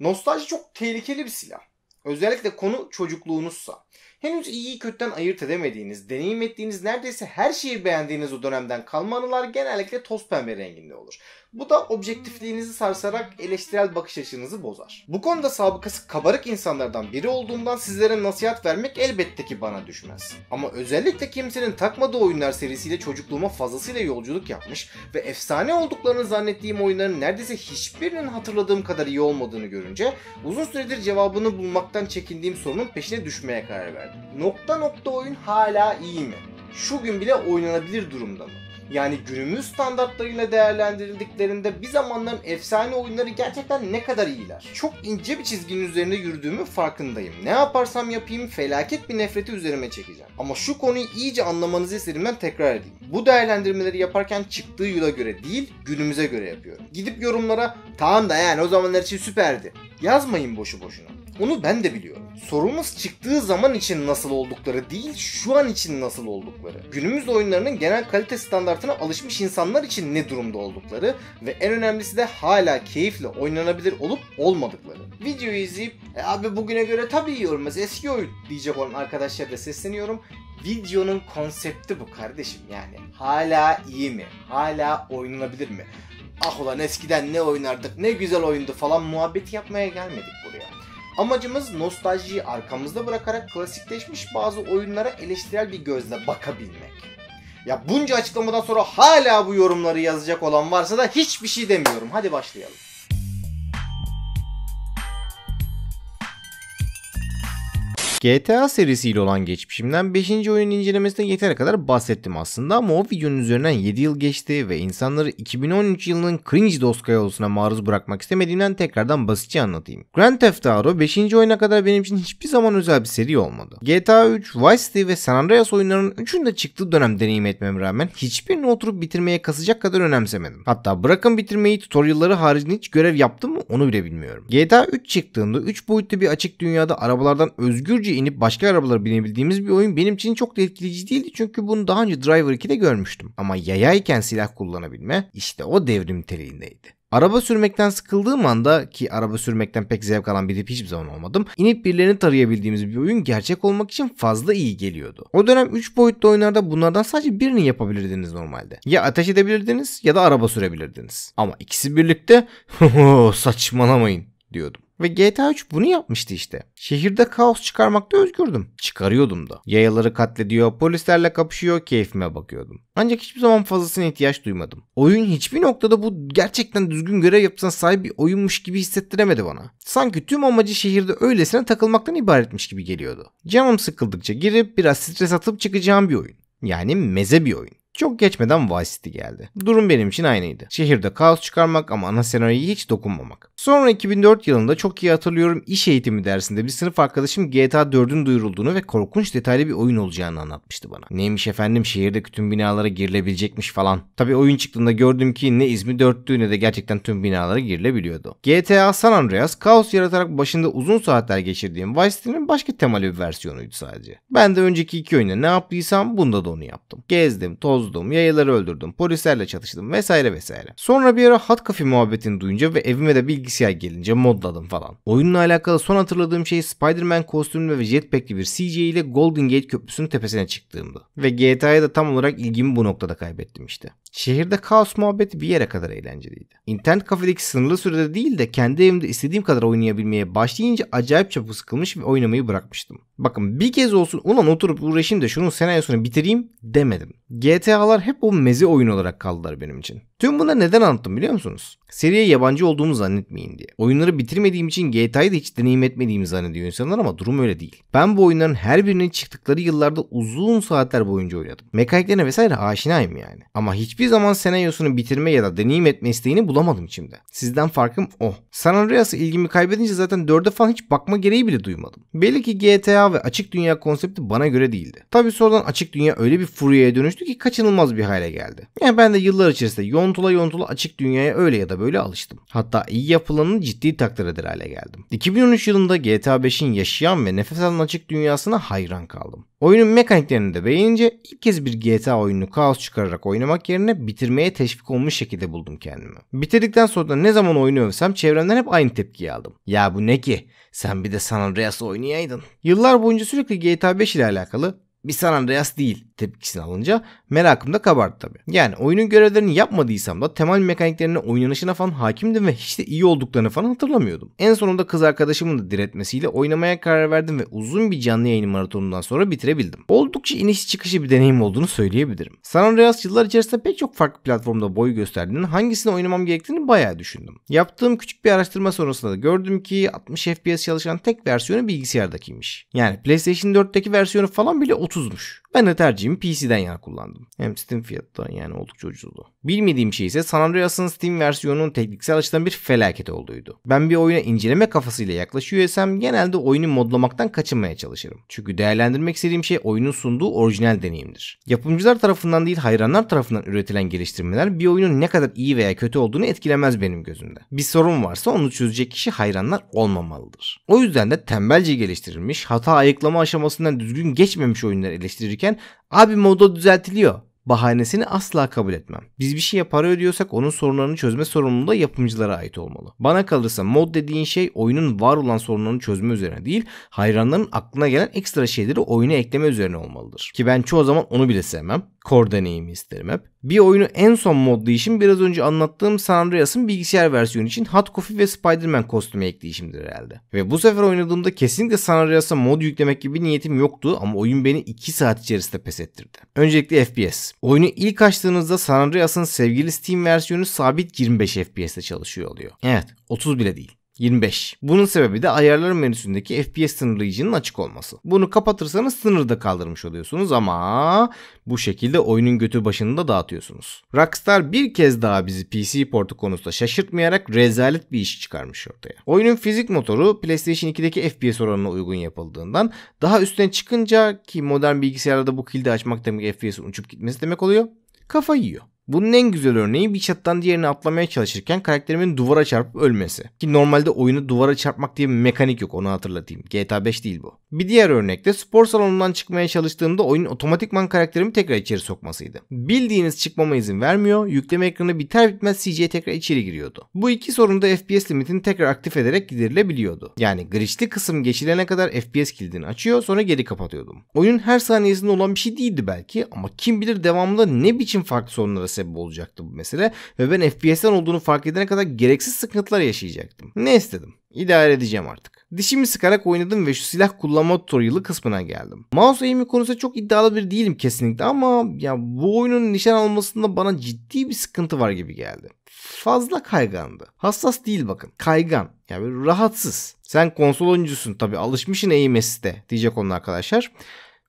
Nostalji çok tehlikeli bir silah özellikle konu çocukluğunuzsa, henüz iyi kötüden ayırt edemediğiniz, deneyim ettiğiniz neredeyse her şeyi beğendiğiniz o dönemden kalma anılar genellikle toz pembe renginde olur. Bu da objektifliğinizi sarsarak eleştirel bakış açınızı bozar. Bu konuda sabıkası kabarık insanlardan biri olduğumdan sizlere nasihat vermek elbette ki bana düşmez. Ama özellikle kimsenin takmadığı oyunlar serisiyle çocukluğuma fazlasıyla yolculuk yapmış ve efsane olduklarını zannettiğim oyunların neredeyse hiçbirinin hatırladığım kadar iyi olmadığını görünce uzun süredir cevabını bulmakta yapmaktan çekindiğim sorunun peşine düşmeye karar verdim. Nokta nokta oyun hala iyi mi? Şu gün bile oynanabilir durumda mı? Yani günümüz standartlarıyla değerlendirildiklerinde bir zamanların efsane oyunları gerçekten ne kadar iyiler. Çok ince bir çizginin üzerinde yürüdüğümü farkındayım. Ne yaparsam yapayım felaket bir nefreti üzerime çekeceğim. Ama şu konuyu iyice anlamanızı istedim tekrar edeyim. Bu değerlendirmeleri yaparken çıktığı yola göre değil günümüze göre yapıyorum. Gidip yorumlara tamam da yani o zamanlar için süperdi Yazmayın boşu boşuna. Onu ben de biliyorum. Sorumuz çıktığı zaman için nasıl oldukları değil, şu an için nasıl oldukları. Günümüz oyunlarının genel kalite standartına alışmış insanlar için ne durumda oldukları ve en önemlisi de hala keyifle oynanabilir olup olmadıkları. Videoyu izleyip e abi bugüne göre tabii iyi olmaz eski oyun diyecek olan arkadaşlara sesleniyorum videonun konsepti bu kardeşim yani. Hala iyi mi? Hala oynanabilir mi? ah ulan eskiden ne oynardık ne güzel oyundu falan muhabbet yapmaya gelmedik buraya. Amacımız nostaljiyi arkamızda bırakarak klasikleşmiş bazı oyunlara eleştirel bir gözle bakabilmek. Ya bunca açıklamadan sonra hala bu yorumları yazacak olan varsa da hiçbir şey demiyorum. Hadi başlayalım. GTA serisiyle olan geçmişimden 5. oyun incelemesine yeteri kadar bahsettim aslında ama o videonun üzerinden 7 yıl geçti ve insanları 2013 yılının cringe doskayolosuna maruz bırakmak istemediğimden tekrardan basitçe anlatayım. Grand Theft Auto 5. oyuna kadar benim için hiçbir zaman özel bir seri olmadı. GTA 3, Vice City ve San Andreas oyunlarının üçünde çıktığı dönem deneyim etmem rağmen hiçbirini oturup bitirmeye kasacak kadar önemsemedim. Hatta bırakın bitirmeyi tutorialları haricinde hiç görev yaptım mı onu bile bilmiyorum. GTA 3 çıktığında 3 boyutlu bir açık dünyada arabalardan özgürce hızlıca inip başka arabalara binebildiğimiz bir oyun benim için çok da etkileyici değildi çünkü bunu daha önce Driver 2'de görmüştüm. Ama yayayken silah kullanabilme işte o devrim niteliğindeydi. Araba sürmekten sıkıldığım anda ki araba sürmekten pek zevk alan biri hiçbir zaman olmadım. İnip birilerini tarayabildiğimiz bir oyun gerçek olmak için fazla iyi geliyordu. O dönem 3 boyutlu oyunlarda bunlardan sadece birini yapabilirdiniz normalde. Ya ateş edebilirdiniz ya da araba sürebilirdiniz. Ama ikisi birlikte saçmalamayın diyordum. Ve GTA 3 bunu yapmıştı işte. Şehirde kaos çıkarmakta özgürdüm. Çıkarıyordum da. Yayaları katlediyor, polislerle kapışıyor, keyfime bakıyordum. Ancak hiçbir zaman fazlasına ihtiyaç duymadım. Oyun hiçbir noktada bu gerçekten düzgün görev yapısına sahip bir oyunmuş gibi hissettiremedi bana. Sanki tüm amacı şehirde öylesine takılmaktan ibaretmiş gibi geliyordu. Canım sıkıldıkça girip biraz stres atıp çıkacağım bir oyun. Yani meze bir oyun. Çok geçmeden Vice City geldi. Durum benim için aynıydı. Şehirde kaos çıkarmak ama ana senaryoya hiç dokunmamak. Sonra 2004 yılında çok iyi hatırlıyorum iş eğitimi dersinde bir sınıf arkadaşım GTA 4'ün duyurulduğunu ve korkunç detaylı bir oyun olacağını anlatmıştı bana. Neymiş efendim şehirde tüm binalara girilebilecekmiş falan. Tabi oyun çıktığında gördüm ki ne izmi 4'tü ne de gerçekten tüm binalara girilebiliyordu. GTA San Andreas kaos yaratarak başında uzun saatler geçirdiğim Vice City'nin başka temalı bir versiyonuydu sadece. Ben de önceki iki oyunda ne yaptıysam bunda da onu yaptım. Gezdim, toz bozdum, yayaları öldürdüm, polislerle çatıştım vesaire vesaire. Sonra bir ara hat kafi muhabbetini duyunca ve evime de bilgisayar gelince modladım falan. Oyunla alakalı son hatırladığım şey Spider-Man kostümlü ve jetpackli bir CJ ile Golden Gate Köprüsü'nün tepesine çıktığımdı. Ve GTA'ya da tam olarak ilgimi bu noktada kaybettim işte. Şehirde kaos muhabbeti bir yere kadar eğlenceliydi. İnternet kafedeki sınırlı sürede değil de kendi evimde istediğim kadar oynayabilmeye başlayınca acayip çabuk sıkılmış ve oynamayı bırakmıştım. Bakın bir kez olsun ulan oturup uğraşayım da şunun senaryosunu bitireyim demedim. GTA'lar hep o meze oyun olarak kaldılar benim için. Tüm bunları neden anlattım biliyor musunuz? Seriye yabancı olduğumu zannetmeyin diye. Oyunları bitirmediğim için GTA'yı da hiç deneyim etmediğimi zannediyor insanlar ama durum öyle değil. Ben bu oyunların her birinin çıktıkları yıllarda uzun saatler boyunca oynadım. Mekaniklerine vesaire aşinayım yani. Ama hiçbir zaman senaryosunu bitirme ya da deneyim etme isteğini bulamadım içimde. Sizden farkım o. San Andreas'a ilgimi kaybedince zaten 4'e falan hiç bakma gereği bile duymadım. Belli ki GTA ve açık dünya konsepti bana göre değildi. Tabii sonradan açık dünya öyle bir furyaya dönüştü ki kaçınılmaz bir hale geldi. Yani ben de yıllar içerisinde yontula yontula açık dünyaya öyle ya da böyle alıştım. Hatta iyi yapılanın ciddi takdir eder hale geldim. 2013 yılında GTA 5'in yaşayan ve nefes alan açık dünyasına hayran kaldım. Oyunun mekaniklerini de beğenince ilk kez bir GTA oyununu kaos çıkararak oynamak yerine bitirmeye teşvik olmuş şekilde buldum kendimi. Bitirdikten sonra da ne zaman oyunu övsem çevremden hep aynı tepkiyi aldım. Ya bu ne ki? Sen bir de San Andreas oynayaydın. Yıllar boyunca sürekli GTA 5 ile alakalı bir San Andreas değil Tepkisini alınca merakım da kabardı tabii. Yani oyunun görevlerini yapmadıysam da temel mekaniklerine oynanışına falan hakimdim ve hiç de iyi olduklarını falan hatırlamıyordum. En sonunda kız arkadaşımın da diretmesiyle oynamaya karar verdim ve uzun bir canlı yayın maratonundan sonra bitirebildim. Oldukça iniş çıkışı bir deneyim olduğunu söyleyebilirim. San Andreas yıllar içerisinde pek çok farklı platformda boy gösterdiğini hangisini oynamam gerektiğini bayağı düşündüm. Yaptığım küçük bir araştırma sonrasında da gördüm ki 60 FPS çalışan tek versiyonu bilgisayardakiymiş. Yani PlayStation 4'teki versiyonu falan bile 30'muş. Ben de tercihimi PC'den yana kullandım. Hem Steam fiyatından yani oldukça ucuzdu. Bilmediğim şey ise San Andreas'ın Steam versiyonunun tekniksel açıdan bir felaket olduğuydu. Ben bir oyuna inceleme kafasıyla yaklaşıyor isem genelde oyunu modlamaktan kaçınmaya çalışırım. Çünkü değerlendirmek istediğim şey oyunun sunduğu orijinal deneyimdir. Yapımcılar tarafından değil hayranlar tarafından üretilen geliştirmeler bir oyunun ne kadar iyi veya kötü olduğunu etkilemez benim gözümde. Bir sorun varsa onu çözecek kişi hayranlar olmamalıdır. O yüzden de tembelce geliştirilmiş, hata ayıklama aşamasından düzgün geçmemiş oyunlar eleştirirken çalışırken abi moda düzeltiliyor bahanesini asla kabul etmem. Biz bir şeye para ödüyorsak onun sorunlarını çözme sorumluluğu da yapımcılara ait olmalı. Bana kalırsa mod dediğin şey oyunun var olan sorunlarını çözme üzerine değil, hayranların aklına gelen ekstra şeyleri oyuna ekleme üzerine olmalıdır. Ki ben çoğu zaman onu bile sevmem core deneyimi isterim hep. Bir oyunu en son modlayışım biraz önce anlattığım San Andreas'ın bilgisayar versiyonu için Hot Coffee ve Spider-Man kostümü ekleyişimdir herhalde. Ve bu sefer oynadığımda kesinlikle San Andreas'a mod yüklemek gibi niyetim yoktu ama oyun beni 2 saat içerisinde pes ettirdi. Öncelikle FPS. Oyunu ilk açtığınızda San Andreas'ın sevgili Steam versiyonu sabit 25 FPS'te çalışıyor oluyor. Evet 30 bile değil. 25. Bunun sebebi de ayarlar menüsündeki FPS sınırlayıcının açık olması. Bunu kapatırsanız sınırda kaldırmış oluyorsunuz ama bu şekilde oyunun götü da dağıtıyorsunuz. Rockstar bir kez daha bizi PC portu konusunda şaşırtmayarak rezalet bir iş çıkarmış ortaya. Oyunun fizik motoru PlayStation 2'deki FPS oranına uygun yapıldığından daha üstüne çıkınca ki modern bilgisayarlarda bu kilidi açmak demek FPS'in uçup gitmesi demek oluyor. Kafa yiyor. Bunun en güzel örneği bir çattan diğerine atlamaya çalışırken karakterimin duvara çarpıp ölmesi. Ki normalde oyunu duvara çarpmak diye bir mekanik yok onu hatırlatayım. GTA 5 değil bu. Bir diğer örnekte spor salonundan çıkmaya çalıştığımda oyun otomatikman karakterimi tekrar içeri sokmasıydı. Bildiğiniz çıkmama izin vermiyor, yükleme ekranı biter bitmez CJ tekrar içeri giriyordu. Bu iki sorun da FPS limitini tekrar aktif ederek giderilebiliyordu. Yani glitchli kısım geçilene kadar FPS kilidini açıyor sonra geri kapatıyordum. Oyun her saniyesinde olan bir şey değildi belki ama kim bilir devamında ne biçim farklı sorunlara sebep olacaktı bu mesele ve ben FPS'ten olduğunu fark edene kadar gereksiz sıkıntılar yaşayacaktım. Ne istedim? İdare edeceğim artık. Dişimi sıkarak oynadım ve şu silah kullanma tutorial'ı kısmına geldim. Mouse eğimi konusunda çok iddialı bir değilim kesinlikle ama ya bu oyunun nişan almasında bana ciddi bir sıkıntı var gibi geldi. Fazla kaygandı. Hassas değil bakın. Kaygan. Yani rahatsız. Sen konsol oyuncusun tabi alışmışsın eğim de diyecek onun arkadaşlar.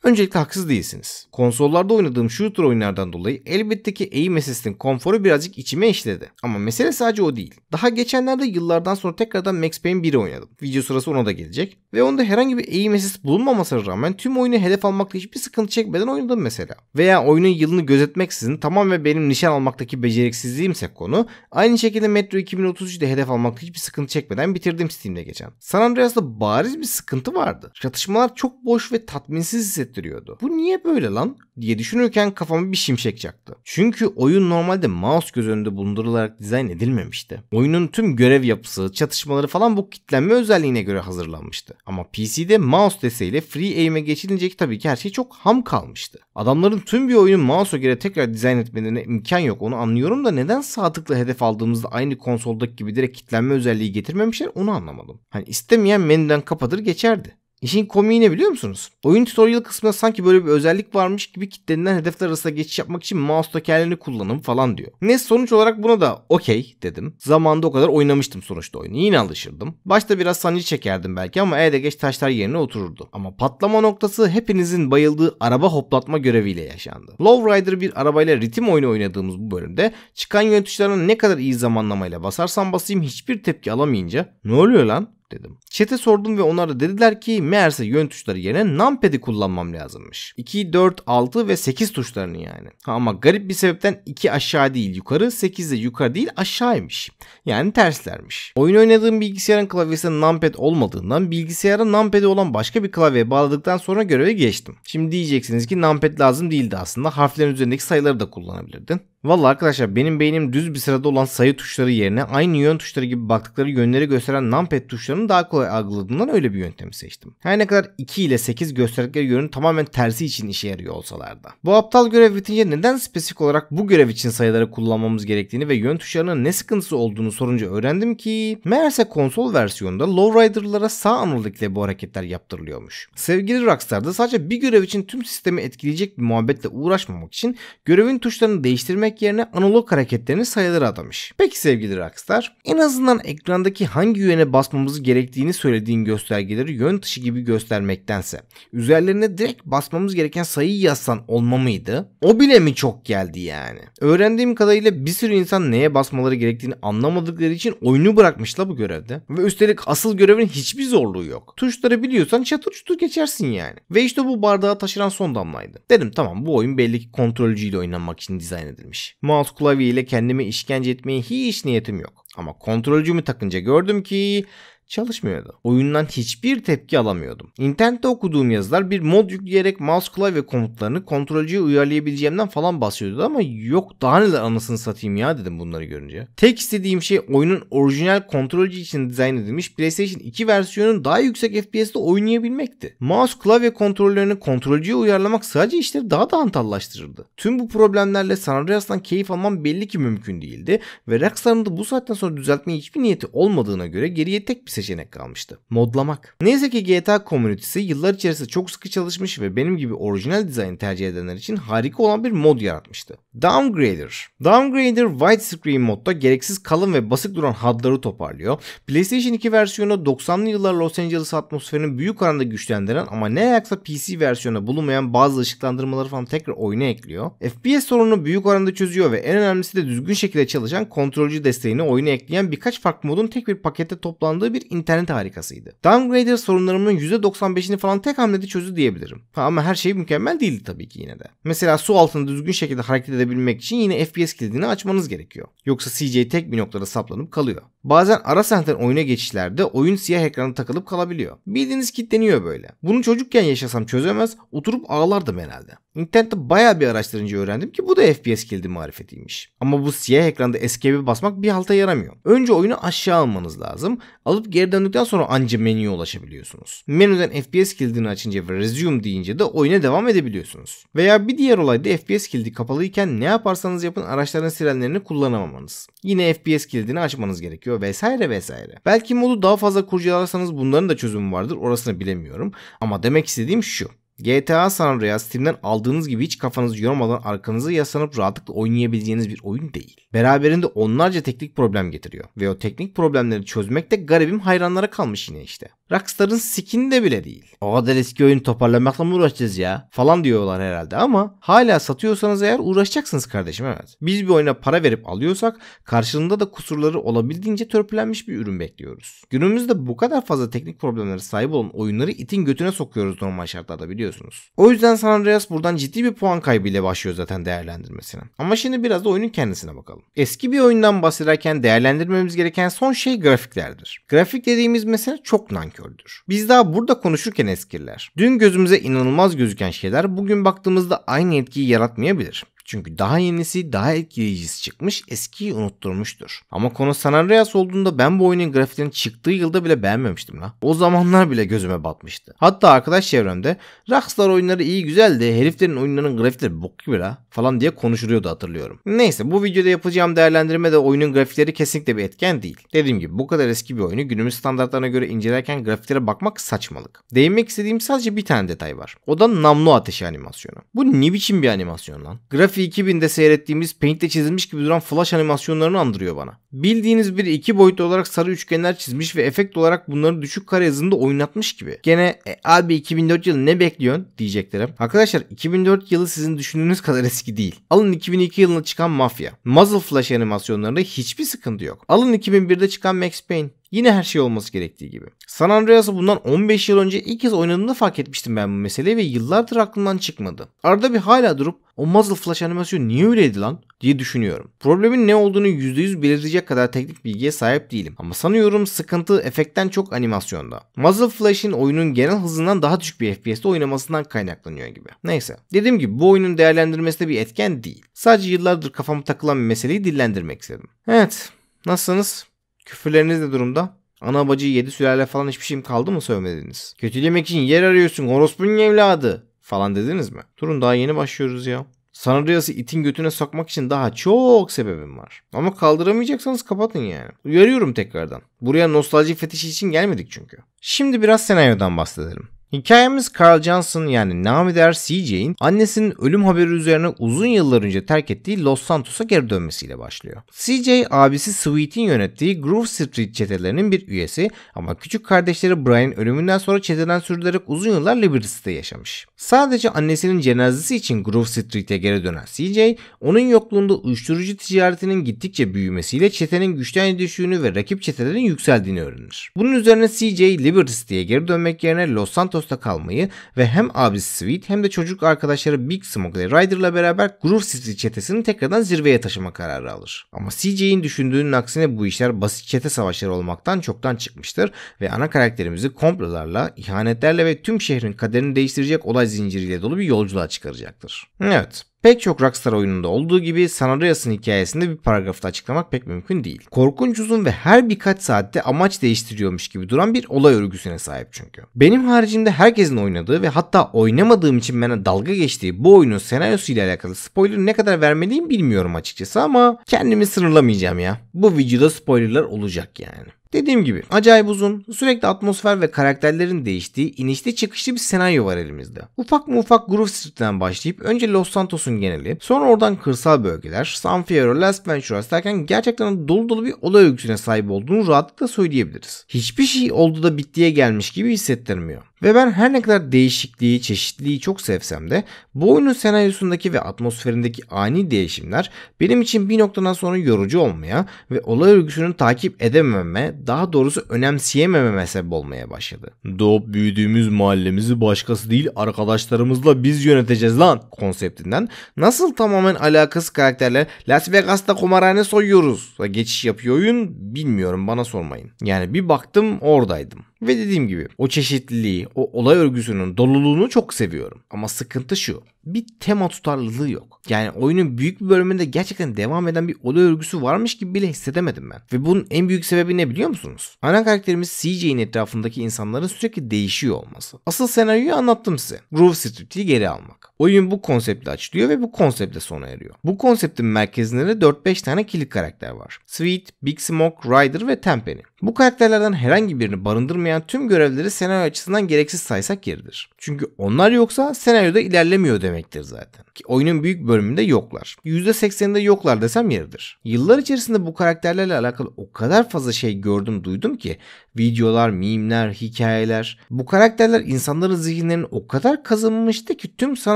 Öncelikle haksız değilsiniz. Konsollarda oynadığım shooter oyunlardan dolayı elbette ki aim assist'in konforu birazcık içime işledi. Ama mesele sadece o değil. Daha geçenlerde yıllardan sonra tekrardan Max Payne 1'i oynadım. Video sırası ona da gelecek. Ve onda herhangi bir aim assist bulunmamasına rağmen tüm oyunu hedef almakta hiçbir sıkıntı çekmeden oynadım mesela. Veya oyunun yılını gözetmeksizin tamam ve benim nişan almaktaki beceriksizliğimse konu. Aynı şekilde Metro 2033'de hedef almakta hiçbir sıkıntı çekmeden bitirdim Steam'de geçen. San Andreas'ta bariz bir sıkıntı vardı. Çatışmalar çok boş ve tatminsiz hissettim hissettiriyordu. Bu niye böyle lan diye düşünürken kafamı bir şimşek çaktı. Çünkü oyun normalde mouse göz önünde bulundurularak dizayn edilmemişti. Oyunun tüm görev yapısı, çatışmaları falan bu kitlenme özelliğine göre hazırlanmıştı. Ama PC'de mouse desteğiyle free aim'e geçilince tabii ki her şey çok ham kalmıştı. Adamların tüm bir oyunu mouse'a göre tekrar dizayn etmelerine imkan yok onu anlıyorum da neden sağ hedef aldığımızda aynı konsoldaki gibi direkt kitlenme özelliği getirmemişler onu anlamadım. Hani istemeyen menüden kapatır geçerdi. İşin komiği ne biliyor musunuz? Oyun tutorial kısmında sanki böyle bir özellik varmış gibi kitlenilen hedefler arasında geçiş yapmak için mouse tekerlerini kullanım falan diyor. Ne sonuç olarak buna da okey dedim. Zamanda o kadar oynamıştım sonuçta oyunu. Yine alışırdım. Başta biraz sancı çekerdim belki ama de geç taşlar yerine otururdu. Ama patlama noktası hepinizin bayıldığı araba hoplatma göreviyle yaşandı. Lowrider bir arabayla ritim oyunu oynadığımız bu bölümde çıkan yöneticilerine ne kadar iyi zamanlamayla basarsam basayım hiçbir tepki alamayınca ne oluyor lan dedim. Çete sordum ve onlar dediler ki meğerse yön tuşları yerine numpad'i kullanmam lazımmış. 2, 4, 6 ve 8 tuşlarını yani. Ha, ama garip bir sebepten 2 aşağı değil yukarı, 8 de yukarı değil aşağıymış. Yani terslermiş. Oyun oynadığım bilgisayarın klavyesinde numpad olmadığından bilgisayara numpad'i olan başka bir klavyeye bağladıktan sonra göreve geçtim. Şimdi diyeceksiniz ki numpad lazım değildi aslında harflerin üzerindeki sayıları da kullanabilirdin. Vallahi arkadaşlar benim beynim düz bir sırada olan sayı tuşları yerine aynı yön tuşları gibi baktıkları yönleri gösteren numpad tuşlarını daha kolay algıladığından öyle bir yöntemi seçtim. Her ne kadar 2 ile 8 gösterdikleri yönün tamamen tersi için işe yarıyor olsalar da. Bu aptal görev bitince neden spesifik olarak bu görev için sayıları kullanmamız gerektiğini ve yön tuşlarının ne sıkıntısı olduğunu sorunca öğrendim ki meğerse konsol versiyonunda lowrider'lara sağ anıldıkla bu hareketler yaptırılıyormuş. Sevgili Rockstar'da sadece bir görev için tüm sistemi etkileyecek bir muhabbetle uğraşmamak için görevin tuşlarını değiştirmek vermek yerine analog hareketlerini sayılara adamış. Peki sevgili Rockstar, en azından ekrandaki hangi yöne basmamız gerektiğini söylediğin göstergeleri yön dışı gibi göstermektense üzerlerine direkt basmamız gereken sayıyı yazsan olma mıydı? O bile mi çok geldi yani? Öğrendiğim kadarıyla bir sürü insan neye basmaları gerektiğini anlamadıkları için oyunu bırakmış bu görevde. Ve üstelik asıl görevin hiçbir zorluğu yok. Tuşları biliyorsan çatır çutur geçersin yani. Ve işte bu bardağa taşıran son damlaydı. Dedim tamam bu oyun belli ki kontrolcüyle oynanmak için dizayn edilmiş gelmiş. Mouse klavye ile kendimi işkence etmeye hiç niyetim yok. Ama kontrolcümü takınca gördüm ki çalışmıyordu. Oyundan hiçbir tepki alamıyordum. İnternette okuduğum yazılar bir mod yükleyerek mouse klavye komutlarını kontrolcüye uyarlayabileceğimden falan basıyordu ama yok daha neler anasını satayım ya dedim bunları görünce. Tek istediğim şey oyunun orijinal kontrolcü için dizayn edilmiş PlayStation 2 versiyonun daha yüksek FPS'de oynayabilmekti. Mouse klavye kontrollerini kontrolcüye uyarlamak sadece işleri daha da antallaştırırdı. Tüm bu problemlerle San Andreas'tan keyif almam belli ki mümkün değildi ve Rockstar'ın da bu saatten sonra düzeltmeye hiçbir niyeti olmadığına göre geriye tek bir seçenek kalmıştı. Modlamak. Neyse ki GTA komünitesi yıllar içerisinde çok sıkı çalışmış ve benim gibi orijinal dizayn tercih edenler için harika olan bir mod yaratmıştı. Downgrader. Downgrader widescreen modda gereksiz kalın ve basık duran HUD'ları toparlıyor. PlayStation 2 versiyonu 90'lı yıllar Los Angeles atmosferini büyük oranda güçlendiren ama ne ayaksa PC versiyonuna bulunmayan bazı ışıklandırmaları falan tekrar oyuna ekliyor. FPS sorununu büyük oranda çözüyor ve en önemlisi de düzgün şekilde çalışan kontrolcü desteğini oyuna ekleyen birkaç farklı modun tek bir pakette toplandığı bir bir internet harikasıydı. Downgrader sorunlarımın %95'ini falan tek hamlede çözdü diyebilirim. Ha, ama her şey mükemmel değildi tabii ki yine de. Mesela su altında düzgün şekilde hareket edebilmek için yine FPS kilidini açmanız gerekiyor. Yoksa CJ tek bir noktada saplanıp kalıyor. Bazen ara sahneler oyuna geçişlerde oyun siyah ekranı takılıp kalabiliyor. Bildiğiniz kitleniyor böyle. Bunu çocukken yaşasam çözemez, oturup ağlardım herhalde. İnternette baya bir araştırınca öğrendim ki bu da FPS kilidi marifetiymiş. Ama bu siyah ekranda escape'e basmak bir halta yaramıyor. Önce oyunu aşağı almanız lazım. Alıp geri döndükten sonra anca menüye ulaşabiliyorsunuz. Menüden FPS kilidini açınca ve resume deyince de oyuna devam edebiliyorsunuz. Veya bir diğer olay da FPS kilidi kapalıyken ne yaparsanız yapın araçların sirenlerini kullanamamanız. Yine FPS kilidini açmanız gerekiyor vesaire vesaire. Belki modu daha fazla kurcalarsanız bunların da çözümü vardır orasını bilemiyorum. Ama demek istediğim şu. GTA San Andreas Steam'den aldığınız gibi hiç kafanızı yormadan arkanızı yaslanıp rahatlıkla oynayabileceğiniz bir oyun değil. Beraberinde onlarca teknik problem getiriyor ve o teknik problemleri çözmek de garibim hayranlara kalmış yine işte. Rockstar'ın sikini de bile değil. O kadar eski oyun toparlamakla mı uğraşacağız ya falan diyorlar herhalde ama hala satıyorsanız eğer uğraşacaksınız kardeşim evet. Biz bir oyuna para verip alıyorsak karşılığında da kusurları olabildiğince törpülenmiş bir ürün bekliyoruz. Günümüzde bu kadar fazla teknik problemlere sahip olan oyunları itin götüne sokuyoruz normal şartlarda biliyorsunuz alıyorsunuz. O yüzden San Andreas buradan ciddi bir puan kaybıyla başlıyor zaten değerlendirmesine. Ama şimdi biraz da oyunun kendisine bakalım. Eski bir oyundan bahsederken değerlendirmemiz gereken son şey grafiklerdir. Grafik dediğimiz mesele çok nankördür. Biz daha burada konuşurken eskirler. Dün gözümüze inanılmaz gözüken şeyler bugün baktığımızda aynı etkiyi yaratmayabilir. Çünkü daha yenisi daha etkileyicisi çıkmış eskiyi unutturmuştur. Ama konu San Andreas olduğunda ben bu oyunun grafiklerinin çıktığı yılda bile beğenmemiştim lan. O zamanlar bile gözüme batmıştı. Hatta arkadaş çevremde Rockstar oyunları iyi güzeldi heriflerin oyunlarının grafikleri bok gibi la falan diye konuşuluyordu hatırlıyorum. Neyse bu videoda yapacağım değerlendirme de oyunun grafikleri kesinlikle bir etken değil. Dediğim gibi bu kadar eski bir oyunu günümüz standartlarına göre incelerken grafiklere bakmak saçmalık. Değinmek istediğim sadece bir tane detay var. O da namlu ateşi animasyonu. Bu ne biçim bir animasyon lan? Grafik 2000'de seyrettiğimiz paint'te çizilmiş gibi duran flash animasyonlarını andırıyor bana. Bildiğiniz bir iki boyutlu olarak sarı üçgenler çizmiş ve efekt olarak bunları düşük kare hızında oynatmış gibi. Gene e, abi 2004 yılı ne bekliyorsun diyeceklerim. Arkadaşlar 2004 yılı sizin düşündüğünüz kadar eski değil. Alın 2002 yılında çıkan Mafya. Muzzle Flash animasyonlarında hiçbir sıkıntı yok. Alın 2001'de çıkan Max Payne. Yine her şey olması gerektiği gibi. San Andreas'ı bundan 15 yıl önce ilk kez oynadığımda fark etmiştim ben bu meseleyi ve yıllardır aklımdan çıkmadı. Arada bir hala durup o muzzle flash animasyonu niye öyleydi lan diye düşünüyorum. Problemin ne olduğunu %100 belirleyecek kadar teknik bilgiye sahip değilim ama sanıyorum sıkıntı efektten çok animasyonda. Muzzle flash'in oyunun genel hızından daha düşük bir FPS'te oynamasından kaynaklanıyor gibi. Neyse. Dediğim gibi bu oyunun değerlendirmesi de bir etken değil. Sadece yıllardır kafamı takılan bir meseleyi dillendirmek istedim. Evet. Nasılsınız? Küfürleriniz ne durumda? Ana bacıyı yedi sülale falan hiçbir şeyim kaldı mı söylemediniz? Kötülemek için yer arıyorsun orospunun evladı falan dediniz mi? Durun daha yeni başlıyoruz ya. Sanrıyası itin götüne sokmak için daha çok sebebim var. Ama kaldıramayacaksanız kapatın yani. Uyarıyorum tekrardan. Buraya nostalji fetişi için gelmedik çünkü. Şimdi biraz senaryodan bahsedelim. Hikayemiz Carl Johnson yani nameder CJ'in annesinin ölüm haberi üzerine uzun yıllar önce terk ettiği Los Santos'a geri dönmesiyle başlıyor. CJ abisi Sweet'in yönettiği Groove Street çetelerinin bir üyesi ama küçük kardeşleri Brian ölümünden sonra çeteden sürdürerek uzun yıllar Liberty'de yaşamış. Sadece annesinin cenazesi için Groove Street'e geri dönen CJ, onun yokluğunda uyuşturucu ticaretinin gittikçe büyümesiyle çetenin güçten düştüğünü ve rakip çetelerin yükseldiğini öğrenir. Bunun üzerine CJ Liberty City'ye geri dönmek yerine Los Santos Ağustos'ta kalmayı ve hem abisi Sweet hem de çocuk arkadaşları Big Smoke ile Ryder'la beraber Groove City çetesini tekrardan zirveye taşıma kararı alır. Ama CJ'in düşündüğünün aksine bu işler basit çete savaşları olmaktan çoktan çıkmıştır ve ana karakterimizi komplolarla, ihanetlerle ve tüm şehrin kaderini değiştirecek olay zinciriyle dolu bir yolculuğa çıkaracaktır. Evet, Pek çok Rockstar oyununda olduğu gibi San Andreas'ın hikayesinde bir paragrafta açıklamak pek mümkün değil. Korkunç uzun ve her birkaç saatte amaç değiştiriyormuş gibi duran bir olay örgüsüne sahip çünkü. Benim haricimde herkesin oynadığı ve hatta oynamadığım için bana dalga geçtiği bu oyunun senaryosu ile alakalı spoiler ne kadar vermeliyim bilmiyorum açıkçası ama kendimi sınırlamayacağım ya. Bu videoda spoilerlar olacak yani. Dediğim gibi acayip uzun, sürekli atmosfer ve karakterlerin değiştiği inişli çıkışlı bir senaryo var elimizde. Ufak mı ufak Groove Street'ten başlayıp önce Los Santos'un geneli, sonra oradan kırsal bölgeler, San Fierro, Las Venturas derken gerçekten dolu dolu bir olay örgüsüne sahip olduğunu rahatlıkla söyleyebiliriz. Hiçbir şey oldu da bittiye gelmiş gibi hissettirmiyor. Ve ben her ne kadar değişikliği, çeşitliliği çok sevsem de bu oyunun senaryosundaki ve atmosferindeki ani değişimler benim için bir noktadan sonra yorucu olmaya ve olay örgüsünü takip edememe, daha doğrusu önemseyemememe sebep olmaya başladı. Doğup büyüdüğümüz mahallemizi başkası değil arkadaşlarımızla biz yöneteceğiz lan konseptinden nasıl tamamen alakasız karakterler Las Vegas'ta kumarhane soyuyoruz geçiş yapıyor oyun bilmiyorum bana sormayın. Yani bir baktım oradaydım. Ve dediğim gibi o çeşitliliği, o olay örgüsünün doluluğunu çok seviyorum. Ama sıkıntı şu bir tema tutarlılığı yok. Yani oyunun büyük bir bölümünde gerçekten devam eden bir olay örgüsü varmış gibi bile hissedemedim ben. Ve bunun en büyük sebebi ne biliyor musunuz? Ana karakterimiz CJ'in etrafındaki insanların sürekli değişiyor olması. Asıl senaryoyu anlattım size. Groove Street'i geri almak. Oyun bu konseptle açılıyor ve bu konseptle sona eriyor. Bu konseptin merkezinde de 4-5 tane kilit karakter var. Sweet, Big Smoke, Ryder ve Tempany. Bu karakterlerden herhangi birini barındırmayan tüm görevleri senaryo açısından gereksiz saysak yeridir. Çünkü onlar yoksa senaryoda ilerlemiyor demek demektir zaten. Ki oyunun büyük bölümünde yoklar. %80'inde yoklar desem yeridir. Yıllar içerisinde bu karakterlerle alakalı o kadar fazla şey gördüm duydum ki videolar, mimler, hikayeler. Bu karakterler insanların zihinlerini o kadar kazınmıştı ki tüm San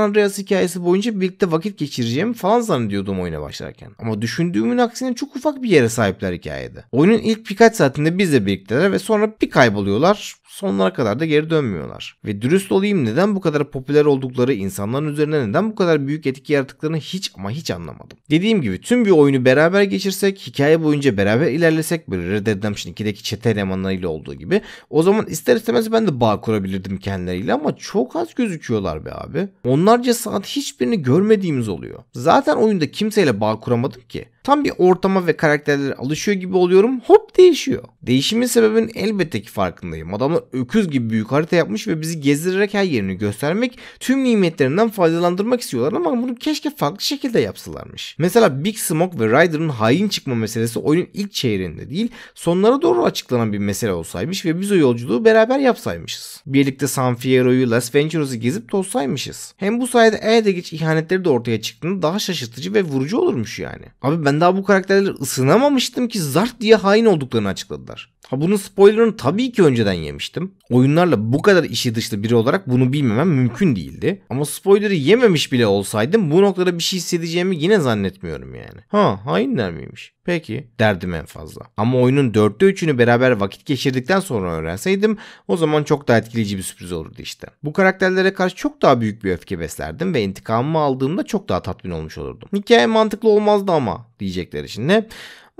Andreas hikayesi boyunca birlikte vakit geçireceğim falan zannediyordum oyuna başlarken. Ama düşündüğümün aksine çok ufak bir yere sahipler hikayede. Oyunun ilk birkaç saatinde bizle birlikteler ve sonra bir kayboluyorlar sonlara kadar da geri dönmüyorlar. Ve dürüst olayım neden bu kadar popüler oldukları insanların üzerine neden bu kadar büyük etki yarattıklarını hiç ama hiç anlamadım. Dediğim gibi tüm bir oyunu beraber geçirsek, hikaye boyunca beraber ilerlesek, böyle Red Dead Redemption 2'deki çete elemanlarıyla olduğu gibi. O zaman ister istemez ben de bağ kurabilirdim kendileriyle ama çok az gözüküyorlar be abi. Onlarca saat hiçbirini görmediğimiz oluyor. Zaten oyunda kimseyle bağ kuramadım ki. Tam bir ortama ve karakterlere alışıyor gibi oluyorum. Hop değişiyor. Değişimin sebebinin elbette ki farkındayım. Adamlar öküz gibi büyük harita yapmış ve bizi gezdirerek her yerini göstermek, tüm nimetlerinden faydalandırmak istiyorlar ama bunu keşke farklı şekilde yapsalarmış. Mesela Big Smoke ve Ryder'ın hain çıkma meselesi oyunun ilk çeyreğinde değil, sonlara doğru açıklanan bir mesele olsaymış ve biz o yolculuğu beraber yapsaymışız. Birlikte San Fierro'yu, Las Venturas'ı gezip tozsaymışız. Hem bu sayede e geç ihanetleri de ortaya çıktığında daha şaşırtıcı ve vurucu olurmuş yani. Abi ben ben daha bu karakterleri ısınamamıştım ki zart diye hain olduklarını açıkladılar. Ha bunun spoilerını tabii ki önceden yemiştim. Oyunlarla bu kadar işi dışlı biri olarak bunu bilmemem mümkün değildi. Ama spoilerı yememiş bile olsaydım bu noktada bir şey hissedeceğimi yine zannetmiyorum yani. Ha hainler miymiş? Peki derdim en fazla. Ama oyunun dörtte üçünü beraber vakit geçirdikten sonra öğrenseydim o zaman çok daha etkileyici bir sürpriz olurdu işte. Bu karakterlere karşı çok daha büyük bir öfke beslerdim ve intikamımı aldığımda çok daha tatmin olmuş olurdum. Hikaye mantıklı olmazdı ama diyecekler için ne?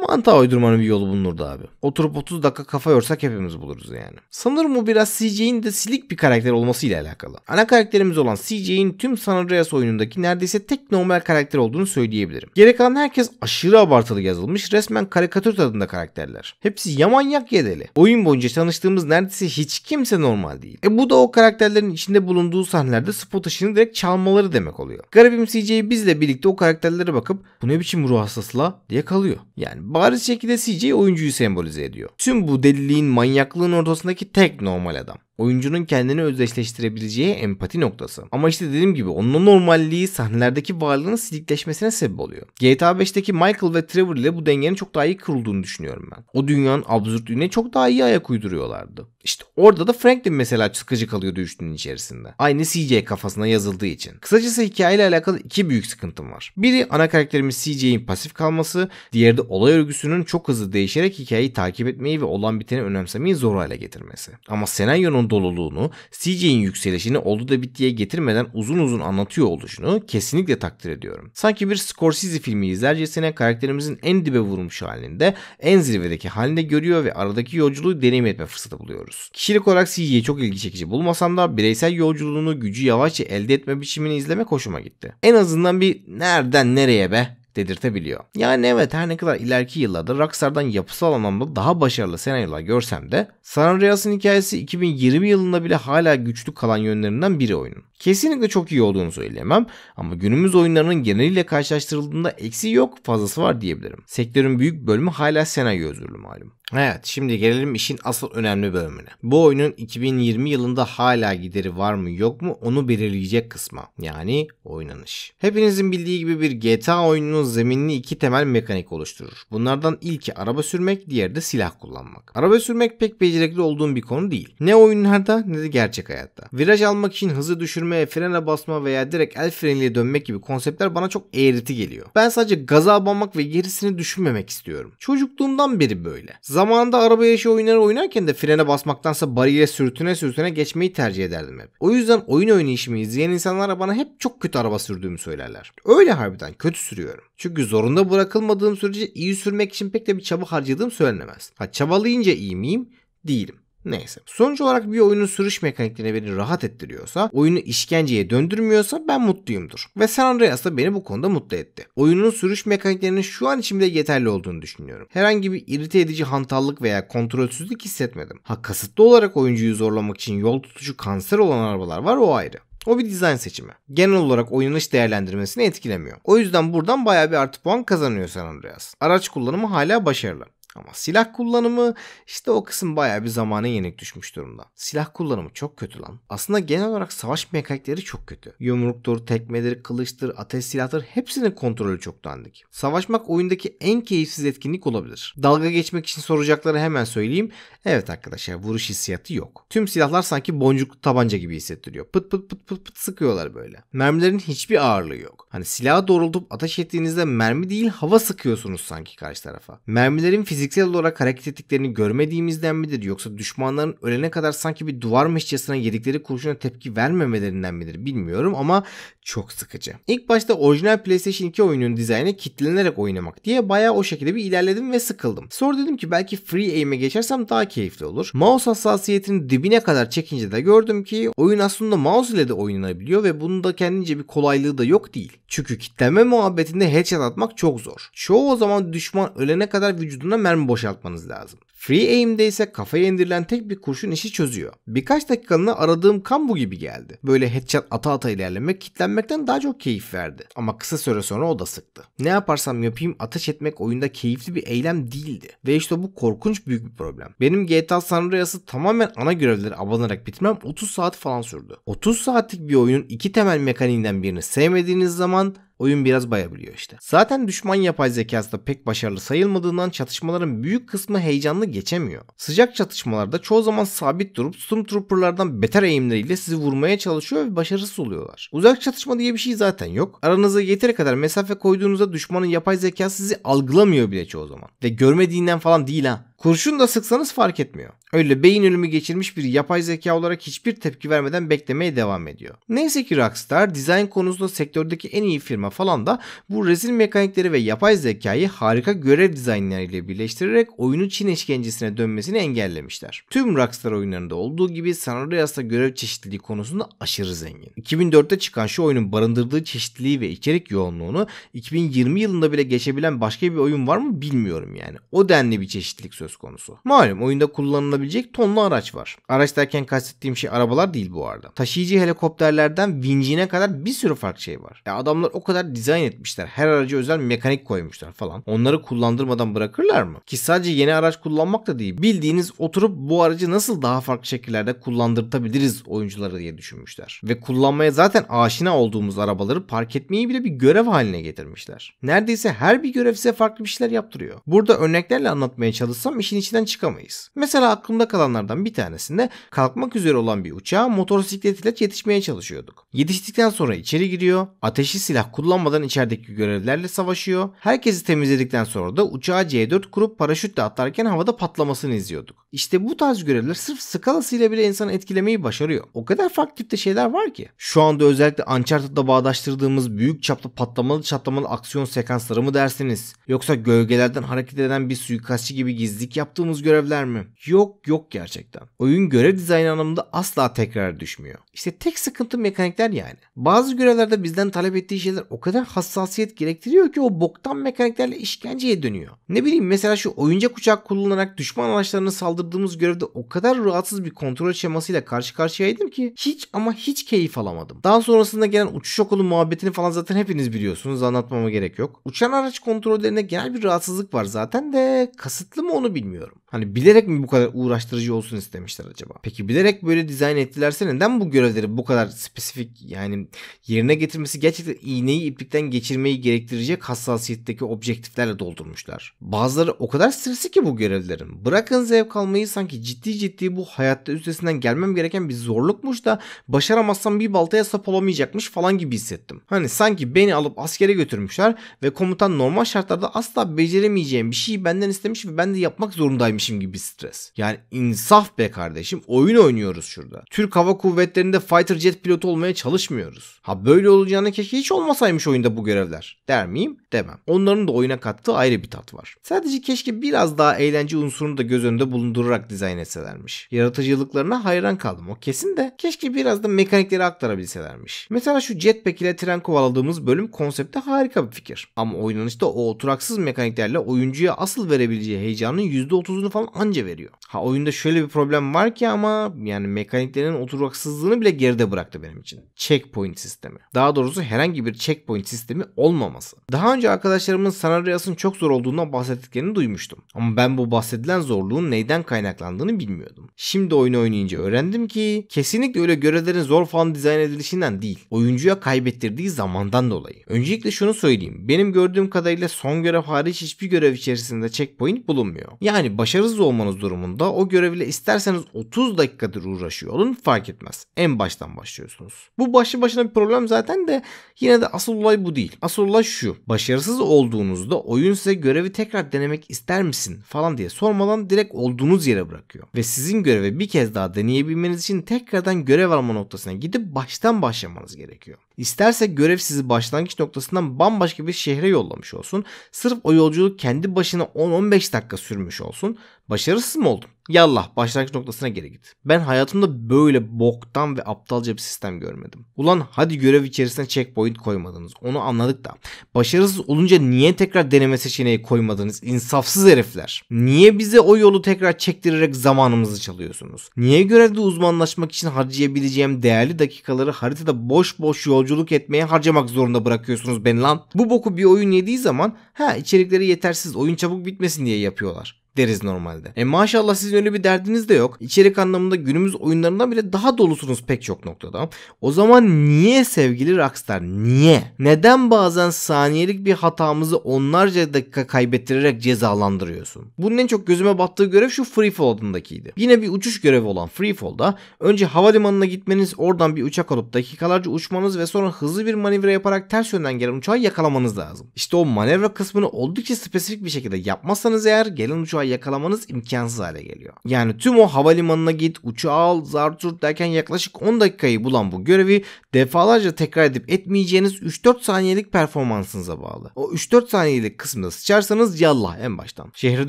mantığa uydurmanın bir yolu bulunurdu abi. Oturup 30 dakika kafa yorsak hepimiz buluruz yani. Sanırım bu biraz CJ'in de silik bir karakter olmasıyla alakalı. Ana karakterimiz olan CJ'in tüm San Andreas oyunundaki neredeyse tek normal karakter olduğunu söyleyebilirim. Geri kalan herkes aşırı abartılı yazılmış resmen karikatür tadında karakterler. Hepsi yamanyak yedeli. Oyun boyunca tanıştığımız neredeyse hiç kimse normal değil. E bu da o karakterlerin içinde bulunduğu sahnelerde spot ışığını direkt çalmaları demek oluyor. Garibim CJ bizle birlikte o karakterlere bakıp bu ne biçim ruh hastası la diye kalıyor. Yani bariz şekilde CJ oyuncuyu sembolize ediyor. Tüm bu deliliğin manyaklığın ortasındaki tek normal adam oyuncunun kendini özdeşleştirebileceği empati noktası. Ama işte dediğim gibi onun normalliği sahnelerdeki varlığının silikleşmesine sebep oluyor. GTA 5'teki Michael ve Trevor ile bu dengenin çok daha iyi kurulduğunu düşünüyorum ben. O dünyanın absürtlüğüne çok daha iyi ayak uyduruyorlardı. İşte orada da Franklin mesela sıkıcı kalıyordu üçlünün içerisinde. Aynı CJ kafasına yazıldığı için. Kısacası hikayeyle alakalı iki büyük sıkıntım var. Biri ana karakterimiz CJ'in pasif kalması, diğeri de olay örgüsünün çok hızlı değişerek hikayeyi takip etmeyi ve olan biteni önemsemeyi zor hale getirmesi. Ama senaryonun Ramon'un doluluğunu, CJ'in yükselişini oldu da bittiye getirmeden uzun uzun anlatıyor oluşunu kesinlikle takdir ediyorum. Sanki bir Scorsese filmi izlercesine karakterimizin en dibe vurmuş halinde, en zirvedeki halinde görüyor ve aradaki yolculuğu deneyim etme fırsatı buluyoruz. Kişilik olarak CJ'yi çok ilgi çekici bulmasam da bireysel yolculuğunu gücü yavaşça elde etme biçimini izlemek hoşuma gitti. En azından bir nereden nereye be dedirtebiliyor. Yani evet her ne kadar ileriki yıllarda Rockstar'dan yapısal anlamda daha başarılı senaryolar görsem de San Andreas'ın hikayesi 2020 yılında bile hala güçlü kalan yönlerinden biri oyunun. Kesinlikle çok iyi olduğunu söyleyemem ama günümüz oyunlarının geneliyle karşılaştırıldığında eksi yok fazlası var diyebilirim. Sektörün büyük bölümü hala senaryo özürlü malum. Evet şimdi gelelim işin asıl önemli bölümüne. Bu oyunun 2020 yılında hala gideri var mı yok mu onu belirleyecek kısma. Yani oynanış. Hepinizin bildiği gibi bir GTA oyununun zeminini iki temel mekanik oluşturur. Bunlardan ilki araba sürmek diğer de silah kullanmak. Araba sürmek pek becerikli olduğum bir konu değil. Ne oyunlarda ne de gerçek hayatta. Viraj almak için hızı düşürmek sürme, frene basma veya direkt el freniyle dönmek gibi konseptler bana çok eğriti geliyor. Ben sadece gaza abanmak ve gerisini düşünmemek istiyorum. Çocukluğumdan beri böyle. Zamanında araba yaşı oyunları oynarken de frene basmaktansa bariyere sürtüne sürtüne geçmeyi tercih ederdim hep. O yüzden oyun oynayışımı izleyen insanlar bana hep çok kötü araba sürdüğümü söylerler. Öyle harbiden kötü sürüyorum. Çünkü zorunda bırakılmadığım sürece iyi sürmek için pek de bir çaba harcadığım söylenemez. Ha çabalayınca iyi miyim? Değilim. Neyse. Sonuç olarak bir oyunun sürüş mekanikleri beni rahat ettiriyorsa, oyunu işkenceye döndürmüyorsa ben mutluyumdur. Ve San Andreas da beni bu konuda mutlu etti. Oyunun sürüş mekaniklerinin şu an için bile yeterli olduğunu düşünüyorum. Herhangi bir irite edici hantallık veya kontrolsüzlük hissetmedim. Ha kasıtlı olarak oyuncuyu zorlamak için yol tutucu kanser olan arabalar var o ayrı. O bir dizayn seçimi. Genel olarak oyunun iş değerlendirmesini etkilemiyor. O yüzden buradan baya bir artı puan kazanıyor San Andreas. Araç kullanımı hala başarılı. Ama silah kullanımı işte o kısım baya bir zamana yenik düşmüş durumda. Silah kullanımı çok kötü lan. Aslında genel olarak savaş mekanikleri çok kötü. Yumruktur, tekmedir, kılıçtır, ateş silahtır hepsinin kontrolü çok dandik. Savaşmak oyundaki en keyifsiz etkinlik olabilir. Dalga geçmek için soracakları hemen söyleyeyim. Evet arkadaşlar vuruş hissiyatı yok. Tüm silahlar sanki boncuklu tabanca gibi hissettiriyor. Pıt pıt pıt pıt pıt sıkıyorlar böyle. Mermilerin hiçbir ağırlığı yok. Hani silaha doğrultup ateş ettiğinizde mermi değil hava sıkıyorsunuz sanki karşı tarafa. Mermilerin fiziksel olarak hareket ettiklerini görmediğimizden midir yoksa düşmanların ölene kadar sanki bir duvar duvarmışçasına yedikleri kurşuna tepki vermemelerinden midir bilmiyorum ama çok sıkıcı. İlk başta orijinal PlayStation 2 oyunun dizaynı kitlenerek oynamak diye bayağı o şekilde bir ilerledim ve sıkıldım. Sonra dedim ki belki free aim'e geçersem daha keyifli olur. Mouse hassasiyetini dibine kadar çekince de gördüm ki oyun aslında mouse ile de oynanabiliyor ve bunun da kendince bir kolaylığı da yok değil. Çünkü kitleme muhabbetinde headshot atmak çok zor. Çoğu o zaman düşman ölene kadar vücuduna mermi boşaltmanız lazım. Free aim'de ise kafaya indirilen tek bir kurşun işi çözüyor. Birkaç dakikalığına aradığım kan bu gibi geldi. Böyle headshot ata ata ilerlemek kitlenmekten daha çok keyif verdi. Ama kısa süre sonra o da sıktı. Ne yaparsam yapayım ateş etmek oyunda keyifli bir eylem değildi. Ve işte bu korkunç büyük bir problem. Benim GTA San Andreas'ı tamamen ana görevlere abanarak bitmem 30 saat falan sürdü. 30 saatlik bir oyunun iki temel mekaniğinden birini sevmediğiniz zaman oyun biraz bayabiliyor işte. Zaten düşman yapay zekası da pek başarılı sayılmadığından çatışmaların büyük kısmı heyecanlı geçemiyor. Sıcak çatışmalarda çoğu zaman sabit durup Stormtrooper'lardan beter eğimleriyle sizi vurmaya çalışıyor ve başarısız oluyorlar. Uzak çatışma diye bir şey zaten yok. Aranıza yeteri kadar mesafe koyduğunuzda düşmanın yapay zekası sizi algılamıyor bile çoğu zaman. Ve görmediğinden falan değil ha. Kurşun da sıksanız fark etmiyor. Öyle beyin ölümü geçirmiş bir yapay zeka olarak hiçbir tepki vermeden beklemeye devam ediyor. Neyse ki Rockstar dizayn konusunda sektördeki en iyi firma falan da bu rezil mekanikleri ve yapay zekayı harika görev dizaynlarıyla birleştirerek oyunu Çin işkencesine dönmesini engellemişler. Tüm Rockstar oyunlarında olduğu gibi San Andreas'ta görev çeşitliliği konusunda aşırı zengin. 2004'te çıkan şu oyunun barındırdığı çeşitliliği ve içerik yoğunluğunu 2020 yılında bile geçebilen başka bir oyun var mı bilmiyorum yani. O denli bir çeşitlilik söz söz konusu. Malum oyunda kullanılabilecek tonlu araç var. Araç derken kastettiğim şey arabalar değil bu arada. Taşıyıcı helikopterlerden vincine kadar bir sürü farklı şey var. Ya adamlar o kadar dizayn etmişler. Her araca özel mekanik koymuşlar falan. Onları kullandırmadan bırakırlar mı? Ki sadece yeni araç kullanmak da değil. Bildiğiniz oturup bu aracı nasıl daha farklı şekillerde kullandırtabiliriz oyunculara diye düşünmüşler. Ve kullanmaya zaten aşina olduğumuz arabaları park etmeyi bile bir görev haline getirmişler. Neredeyse her bir görev size farklı bir şeyler yaptırıyor. Burada örneklerle anlatmaya çalışsam işin içinden çıkamayız. Mesela aklımda kalanlardan bir tanesinde kalkmak üzere olan bir uçağa motosiklet ile yetişmeye çalışıyorduk. Yetiştikten sonra içeri giriyor, ateşli silah kullanmadan içerideki görevlerle savaşıyor. Herkesi temizledikten sonra da uçağa C4 kurup paraşütle atlarken havada patlamasını izliyorduk. İşte bu tarz görevler sırf skalasıyla bile insanı etkilemeyi başarıyor. O kadar farklı tipte şeyler var ki. Şu anda özellikle Uncharted'la bağdaştırdığımız büyük çaplı patlamalı çatlamalı aksiyon sekansları mı dersiniz? Yoksa gölgelerden hareket eden bir suikastçı gibi gizli ezik yaptığımız görevler mi? Yok yok gerçekten. Oyun görev dizayn anlamında asla tekrar düşmüyor. İşte tek sıkıntı mekanikler yani. Bazı görevlerde bizden talep ettiği şeyler o kadar hassasiyet gerektiriyor ki o boktan mekaniklerle işkenceye dönüyor. Ne bileyim mesela şu oyuncak uçak kullanarak düşman araçlarına saldırdığımız görevde o kadar rahatsız bir kontrol şemasıyla karşı karşıyaydım ki hiç ama hiç keyif alamadım. Daha sonrasında gelen uçuş okulu muhabbetini falan zaten hepiniz biliyorsunuz anlatmama gerek yok. Uçan araç kontrollerinde genel bir rahatsızlık var zaten de kasıtlı mı onu bilmiyorum. Hani bilerek mi bu kadar uğraştırıcı olsun istemişler acaba? Peki bilerek böyle dizayn ettilerse neden bu görevleri bu kadar spesifik yani yerine getirmesi gerçekten iğneyi iplikten geçirmeyi gerektirecek hassasiyetteki objektiflerle doldurmuşlar. Bazıları o kadar sırsı ki bu görevlerin. Bırakın zevk almayı sanki ciddi ciddi bu hayatta üstesinden gelmem gereken bir zorlukmuş da başaramazsam bir baltaya sap olamayacakmış falan gibi hissettim. Hani sanki beni alıp askere götürmüşler ve komutan normal şartlarda asla beceremeyeceğim bir şeyi benden istemiş ve ben de yapmak yapmak zorundaymışım gibi stres. Yani insaf be kardeşim oyun oynuyoruz şurada. Türk Hava Kuvvetleri'nde fighter jet pilotu olmaya çalışmıyoruz. Ha böyle olacağını keşke hiç olmasaymış oyunda bu görevler. Der miyim? Demem. Onların da oyuna kattığı ayrı bir tat var. Sadece keşke biraz daha eğlence unsurunu da göz önünde bulundurarak dizayn etselermiş. Yaratıcılıklarına hayran kaldım o kesin de keşke biraz da mekanikleri aktarabilselermiş. Mesela şu jetpack ile tren kovaladığımız bölüm konsepte harika bir fikir. Ama oynanışta o oturaksız mekaniklerle oyuncuya asıl verebileceği heyecanın %30'unu falan anca veriyor. Ha oyunda şöyle bir problem var ki ama yani mekaniklerin oturaksızlığını bile geride bıraktı benim için. Checkpoint sistemi. Daha doğrusu herhangi bir checkpoint sistemi olmaması. Daha önce arkadaşlarımın Sanarias'ın çok zor olduğundan bahsettiklerini duymuştum. Ama ben bu bahsedilen zorluğun neyden kaynaklandığını bilmiyordum. Şimdi oyunu oynayınca öğrendim ki kesinlikle öyle görevlerin zor falan dizayn edilişinden değil. Oyuncuya kaybettirdiği zamandan dolayı. Öncelikle şunu söyleyeyim. Benim gördüğüm kadarıyla son görev hariç hiçbir görev içerisinde checkpoint bulunmuyor. Yani başarısız olmanız durumunda o görevle isterseniz 30 dakikadır uğraşıyor olun fark etmez. En baştan başlıyorsunuz. Bu başlı başına bir problem zaten de yine de asıl olay bu değil. Asıl olay şu. Başarısız olduğunuzda oyun size görevi tekrar denemek ister misin falan diye sormadan direkt olduğunuz yere bırakıyor. Ve sizin görevi bir kez daha deneyebilmeniz için tekrardan görev alma noktasına gidip baştan başlamanız gerekiyor. İsterse görev sizi başlangıç noktasından bambaşka bir şehre yollamış olsun. Sırf o yolculuk kendi başına 10-15 dakika sürmüş olsun. Başarısız mı oldun? Yallah başlangıç noktasına geri git. Ben hayatımda böyle boktan ve aptalca bir sistem görmedim. Ulan hadi görev içerisine checkpoint koymadınız. Onu anladık da. Başarısız olunca niye tekrar deneme seçeneği koymadınız? İnsafsız herifler. Niye bize o yolu tekrar çektirerek zamanımızı çalıyorsunuz? Niye görevde uzmanlaşmak için harcayabileceğim değerli dakikaları haritada boş boş yolculuk etmeye harcamak zorunda bırakıyorsunuz beni lan? Bu boku bir oyun yediği zaman ha içerikleri yetersiz oyun çabuk bitmesin diye yapıyorlar deriz normalde. E maşallah sizin öyle bir derdiniz de yok. İçerik anlamında günümüz oyunlarından bile daha dolusunuz pek çok noktada. O zaman niye sevgili Rockstar? Niye? Neden bazen saniyelik bir hatamızı onlarca dakika kaybettirerek cezalandırıyorsun? Bunun en çok gözüme battığı görev şu Freefall adındakiydi. Yine bir uçuş görevi olan Freefall'da önce havalimanına gitmeniz, oradan bir uçak alıp dakikalarca uçmanız ve sonra hızlı bir manevra yaparak ters yönden gelen uçağı yakalamanız lazım. İşte o manevra kısmını oldukça spesifik bir şekilde yapmazsanız eğer gelen uçağı defa yakalamanız imkansız hale geliyor. Yani tüm o havalimanına git, uçağı al, zarturt derken yaklaşık 10 dakikayı bulan bu görevi defalarca tekrar edip etmeyeceğiniz 3-4 saniyelik performansınıza bağlı. O 3-4 saniyelik kısmını sıçarsanız yallah en baştan. Şehre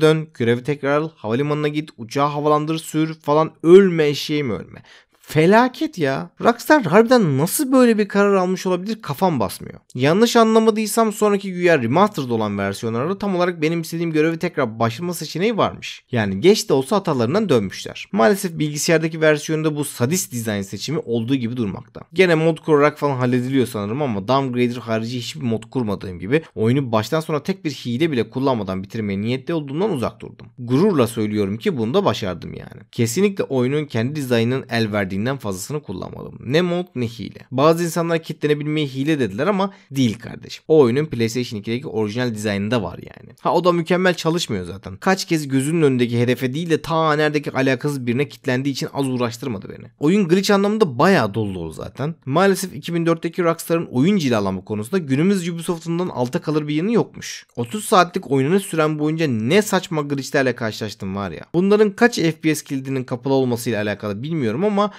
dön, görevi tekrar al, havalimanına git, uçağı havalandır, sür falan ölme eşeği mi ölme. Felaket ya. Rockstar harbiden nasıl böyle bir karar almış olabilir kafam basmıyor. Yanlış anlamadıysam sonraki güya remastered olan versiyonlarda tam olarak benim istediğim görevi tekrar başlama seçeneği varmış. Yani geç de olsa hatalarından dönmüşler. Maalesef bilgisayardaki versiyonda bu sadist dizayn seçimi olduğu gibi durmakta. Gene mod kurarak falan hallediliyor sanırım ama Downgrader harici hiçbir mod kurmadığım gibi oyunu baştan sona tek bir hile bile kullanmadan bitirmeye niyetli olduğumdan uzak durdum. Gururla söylüyorum ki bunu da başardım yani. Kesinlikle oyunun kendi dizaynının el verdiği verdiğinden fazlasını kullanmalım. Ne mod ne hile. Bazı insanlar kitlenebilmeyi hile dediler ama değil kardeşim. O oyunun PlayStation 2'deki orijinal dizaynında var yani. Ha o da mükemmel çalışmıyor zaten. Kaç kez gözünün önündeki hedefe değil de ta neredeki alakasız birine kitlendiği için az uğraştırmadı beni. Oyun glitch anlamında bayağı dolu dolu zaten. Maalesef 2004'teki Rockstar'ın oyun cilalama konusunda günümüz Ubisoft'undan alta kalır bir yanı yokmuş. 30 saatlik oyununu süren boyunca ne saçma glitchlerle karşılaştım var ya. Bunların kaç FPS kilidinin kapalı olmasıyla alakalı bilmiyorum ama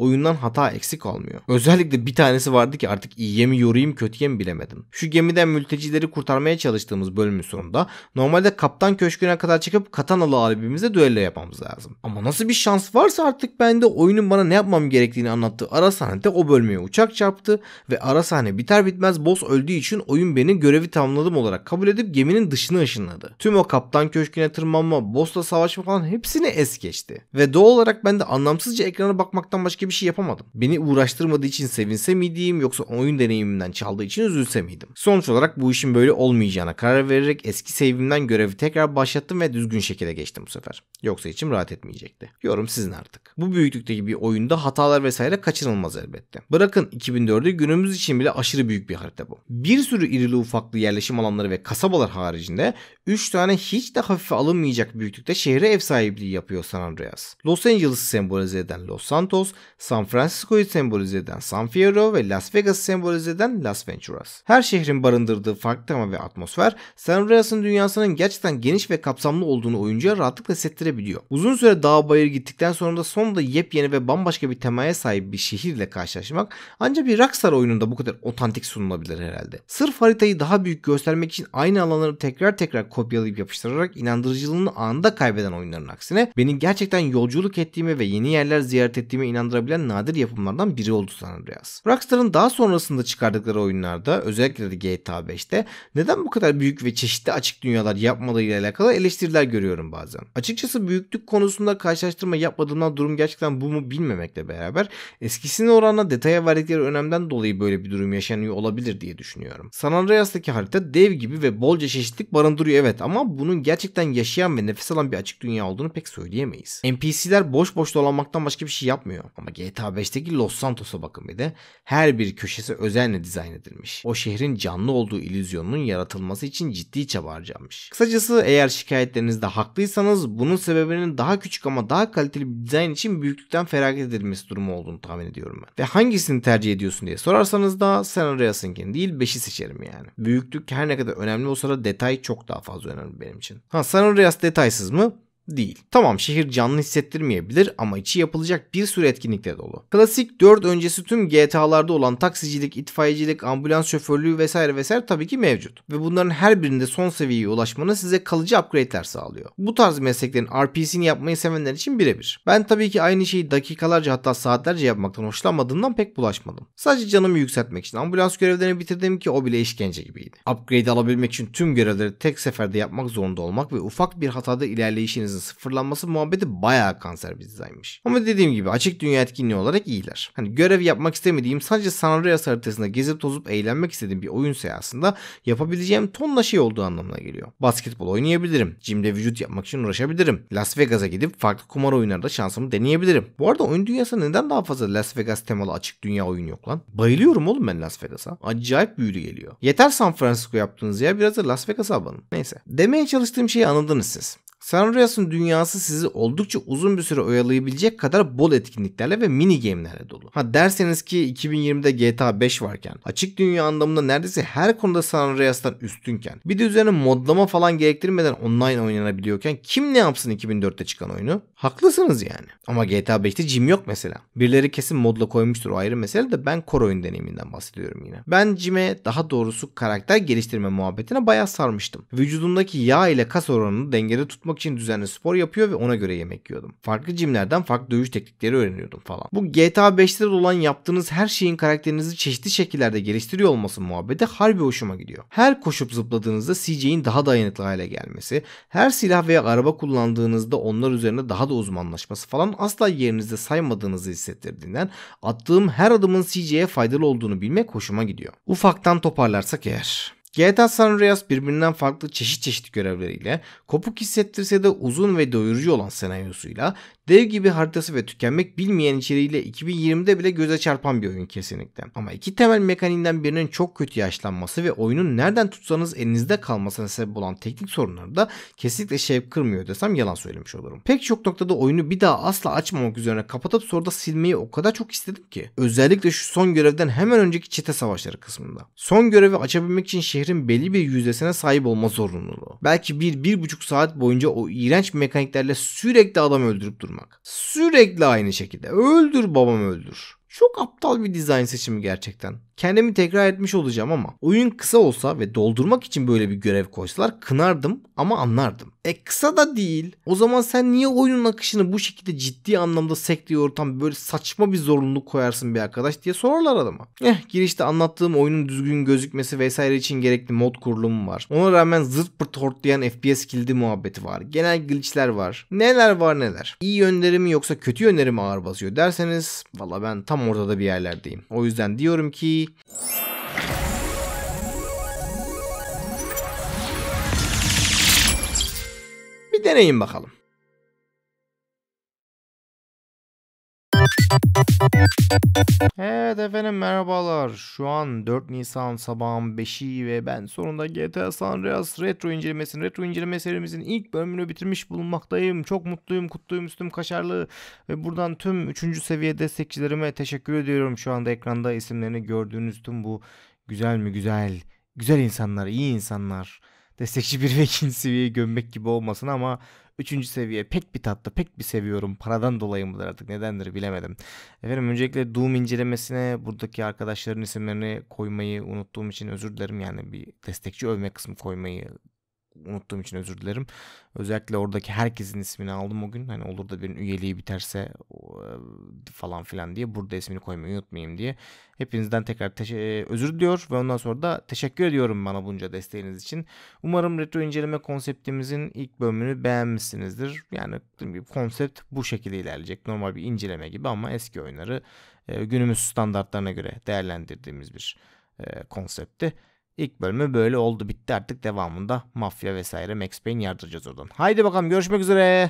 oyundan hata eksik almıyor. Özellikle bir tanesi vardı ki artık iyiye mi yorayım kötüye mi bilemedim. Şu gemiden mültecileri kurtarmaya çalıştığımız bölümün sonunda normalde kaptan köşküne kadar çıkıp Katanalı abimize düello yapmamız lazım. Ama nasıl bir şans varsa artık bende oyunun bana ne yapmam gerektiğini anlattığı ara sahnede o bölmeye uçak çarptı ve ara sahne biter bitmez boss öldüğü için oyun beni görevi tamamladım olarak kabul edip geminin dışını ışınladı. Tüm o kaptan köşküne tırmanma, boss'la savaşma falan hepsini es geçti. Ve doğal olarak ben de anlamsızca ekrana bakmaktan başka bir bir şey yapamadım. Beni uğraştırmadığı için sevinse miydim yoksa oyun deneyimimden çaldığı için üzülse miydim? Sonuç olarak bu işin böyle olmayacağına karar vererek eski sevimden görevi tekrar başlattım ve düzgün şekilde geçtim bu sefer. Yoksa içim rahat etmeyecekti. Yorum sizin artık. Bu büyüklükteki bir oyunda hatalar vesaire kaçınılmaz elbette. Bırakın 2004'ü günümüz için bile aşırı büyük bir harita bu. Bir sürü irili ufaklı yerleşim alanları ve kasabalar haricinde 3 tane hiç de hafife alınmayacak büyüklükte şehre ev sahipliği yapıyor San Andreas. Los Angeles'ı sembolize eden Los Santos, San Francisco'yu sembolize eden San Fierro ve Las Vegas'ı sembolize eden Las Venturas. Her şehrin barındırdığı farklı tema ve atmosfer San Andreas'ın dünyasının gerçekten geniş ve kapsamlı olduğunu oyuncuya rahatlıkla settirebiliyor. Uzun süre dağ bayır gittikten sonra da sonunda yepyeni ve bambaşka bir temaya sahip bir şehirle karşılaşmak ancak bir Rockstar oyununda bu kadar otantik sunulabilir herhalde. Sırf haritayı daha büyük göstermek için aynı alanları tekrar tekrar kopyalayıp yapıştırarak inandırıcılığını anında kaybeden oyunların aksine beni gerçekten yolculuk ettiğime ve yeni yerler ziyaret ettiğime inandırabilir yapılabilen nadir yapımlardan biri oldu Sunrise. Rockstar'ın daha sonrasında çıkardıkları oyunlarda özellikle de GTA 5'te neden bu kadar büyük ve çeşitli açık dünyalar yapmadığı ile alakalı eleştiriler görüyorum bazen. Açıkçası büyüklük konusunda karşılaştırma yapmadığından durum gerçekten bu mu bilmemekle beraber eskisine oranla detaya verdikleri önemden dolayı böyle bir durum yaşanıyor olabilir diye düşünüyorum. San Andreas'taki harita dev gibi ve bolca çeşitlik barındırıyor evet ama bunun gerçekten yaşayan ve nefes alan bir açık dünya olduğunu pek söyleyemeyiz. NPC'ler boş boş dolanmaktan başka bir şey yapmıyor ama GTA 5'teki Los Santos'a bakın bir de. Her bir köşesi özenle dizayn edilmiş. O şehrin canlı olduğu illüzyonunun yaratılması için ciddi çaba harcanmış. Kısacası eğer şikayetlerinizde haklıysanız bunun sebebinin daha küçük ama daha kaliteli bir dizayn için büyüklükten feragat edilmesi durumu olduğunu tahmin ediyorum ben. Ve hangisini tercih ediyorsun diye sorarsanız da San Andreas'ınkini değil 5'i seçerim yani. Büyüklük her ne kadar önemli olsa da detay çok daha fazla önemli benim için. Ha San Andreas detaysız mı? değil. Tamam şehir canlı hissettirmeyebilir ama içi yapılacak bir sürü etkinlikle dolu. Klasik 4 öncesi tüm GTA'larda olan taksicilik, itfaiyecilik, ambulans şoförlüğü vesaire vesaire tabii ki mevcut. Ve bunların her birinde son seviyeye ulaşmanız size kalıcı upgrade'ler sağlıyor. Bu tarz mesleklerin RPC'ni yapmayı sevenler için birebir. Ben tabii ki aynı şeyi dakikalarca hatta saatlerce yapmaktan hoşlanmadığımdan pek bulaşmadım. Sadece canımı yükseltmek için ambulans görevlerini bitirdim ki o bile işkence gibiydi. Upgrade alabilmek için tüm görevleri tek seferde yapmak zorunda olmak ve ufak bir hatada ilerleyişinizin olması, sıfırlanması muhabbeti bayağı kanser bir dizaymış. Ama dediğim gibi açık dünya etkinliği olarak iyiler. Hani görev yapmak istemediğim sadece San Andreas haritasında gezip tozup eğlenmek istediğim bir oyun seansında yapabileceğim tonla şey olduğu anlamına geliyor. Basketbol oynayabilirim. Jimde vücut yapmak için uğraşabilirim. Las Vegas'a gidip farklı kumar oyunlarında şansımı deneyebilirim. Bu arada oyun dünyasında neden daha fazla Las Vegas temalı açık dünya oyun yok lan? Bayılıyorum oğlum ben Las Vegas'a. Acayip büyülü geliyor. Yeter San Francisco yaptığınız yer biraz da Las Vegas'a abanın. Neyse. Demeye çalıştığım şeyi anladınız siz. Sanrias'ın dünyası sizi oldukça uzun bir süre oyalayabilecek kadar bol etkinliklerle ve mini game'lerle dolu. Ha derseniz ki 2020'de GTA 5 varken açık dünya anlamında neredeyse her konuda Sanrias'tan üstünken bir de üzerine modlama falan gerektirmeden online oynanabiliyorken kim ne yapsın 2004'te çıkan oyunu? Haklısınız yani. Ama GTA 5'te Jim yok mesela. Birileri kesin modla koymuştur o ayrı mesele de ben core oyun deneyiminden bahsediyorum yine. Ben Jim'e daha doğrusu karakter geliştirme muhabbetine bayağı sarmıştım. Vücudumdaki yağ ile kas oranını dengede tutmak yapmak için düzenli spor yapıyor ve ona göre yemek yiyordum. Farklı cimlerden farklı dövüş teknikleri öğreniyordum falan. Bu GTA 5'te olan yaptığınız her şeyin karakterinizi çeşitli şekillerde geliştiriyor olması muhabbeti harbi hoşuma gidiyor. Her koşup zıpladığınızda CJ'in daha dayanıklı hale gelmesi, her silah veya araba kullandığınızda onlar üzerine daha da uzmanlaşması falan asla yerinizde saymadığınızı hissettirdiğinden attığım her adımın CJ'ye faydalı olduğunu bilmek hoşuma gidiyor. Ufaktan toparlarsak eğer. GTA San Andreas birbirinden farklı çeşit çeşit görevleriyle, kopuk hissettirse de uzun ve doyurucu olan senaryosuyla, Dev gibi haritası ve tükenmek bilmeyen içeriğiyle 2020'de bile göze çarpan bir oyun kesinlikle. Ama iki temel mekaniğinden birinin çok kötü yaşlanması ve oyunun nereden tutsanız elinizde kalmasına sebep olan teknik sorunları da kesinlikle şevk kırmıyor desem yalan söylemiş olurum. Pek çok noktada oyunu bir daha asla açmamak üzerine kapatıp sonra silmeyi o kadar çok istedim ki. Özellikle şu son görevden hemen önceki çete savaşları kısmında. Son görevi açabilmek için şehrin belli bir yüzdesine sahip olma zorunluluğu. Belki bir, bir buçuk saat boyunca o iğrenç mekaniklerle sürekli adam öldürüp durmak koymak. Sürekli aynı şekilde öldür babam öldür. Çok aptal bir dizayn seçimi gerçekten. Kendimi tekrar etmiş olacağım ama oyun kısa olsa ve doldurmak için böyle bir görev koysalar kınardım ama anlardım. E kısa da değil. O zaman sen niye oyunun akışını bu şekilde ciddi anlamda sekteye ortam böyle saçma bir zorunluluk koyarsın bir arkadaş diye sorarlar adama. Eh girişte anlattığım oyunun düzgün gözükmesi vesaire için gerekli mod kurulumu var. Ona rağmen zırt pırt hortlayan FPS kilidi muhabbeti var. Genel glitchler var. Neler var neler. İyi yönleri yoksa kötü yönleri ağır basıyor derseniz valla ben tam ortada bir yerlerdeyim. O yüzden diyorum ki bir deneyin bakalım. He, Evet efendim merhabalar. Şu an 4 Nisan sabahın 5'i ve ben sonunda GTA San Andreas retro incelemesinin retro inceleme serimizin ilk bölümünü bitirmiş bulunmaktayım. Çok mutluyum, kutluyum, üstüm kaşarlı ve buradan tüm 3. seviye destekçilerime teşekkür ediyorum. Şu anda ekranda isimlerini gördüğünüz tüm bu güzel mi güzel, güzel insanlar, iyi insanlar destekçi bir ve ikinci seviyeyi gömmek gibi olmasın ama Üçüncü seviye pek bir tatlı pek bir seviyorum. Paradan dolayı mıdır artık nedendir bilemedim. Efendim öncelikle Doom incelemesine buradaki arkadaşların isimlerini koymayı unuttuğum için özür dilerim. Yani bir destekçi övme kısmı koymayı unuttuğum için özür dilerim. Özellikle oradaki herkesin ismini aldım o gün. Hani olur da birinin üyeliği biterse e, falan filan diye burada ismini koymayı unutmayayım diye. Hepinizden tekrar e, özür diliyor ve ondan sonra da teşekkür ediyorum bana bunca desteğiniz için. Umarım retro inceleme konseptimizin ilk bölümünü beğenmişsinizdir. Yani gibi konsept bu şekilde ilerleyecek. Normal bir inceleme gibi ama eski oyunları e, günümüz standartlarına göre değerlendirdiğimiz bir konsepti. İlk bölümü böyle oldu bitti artık devamında mafya vesaire Max Payne yardıracağız oradan. Haydi bakalım görüşmek üzere.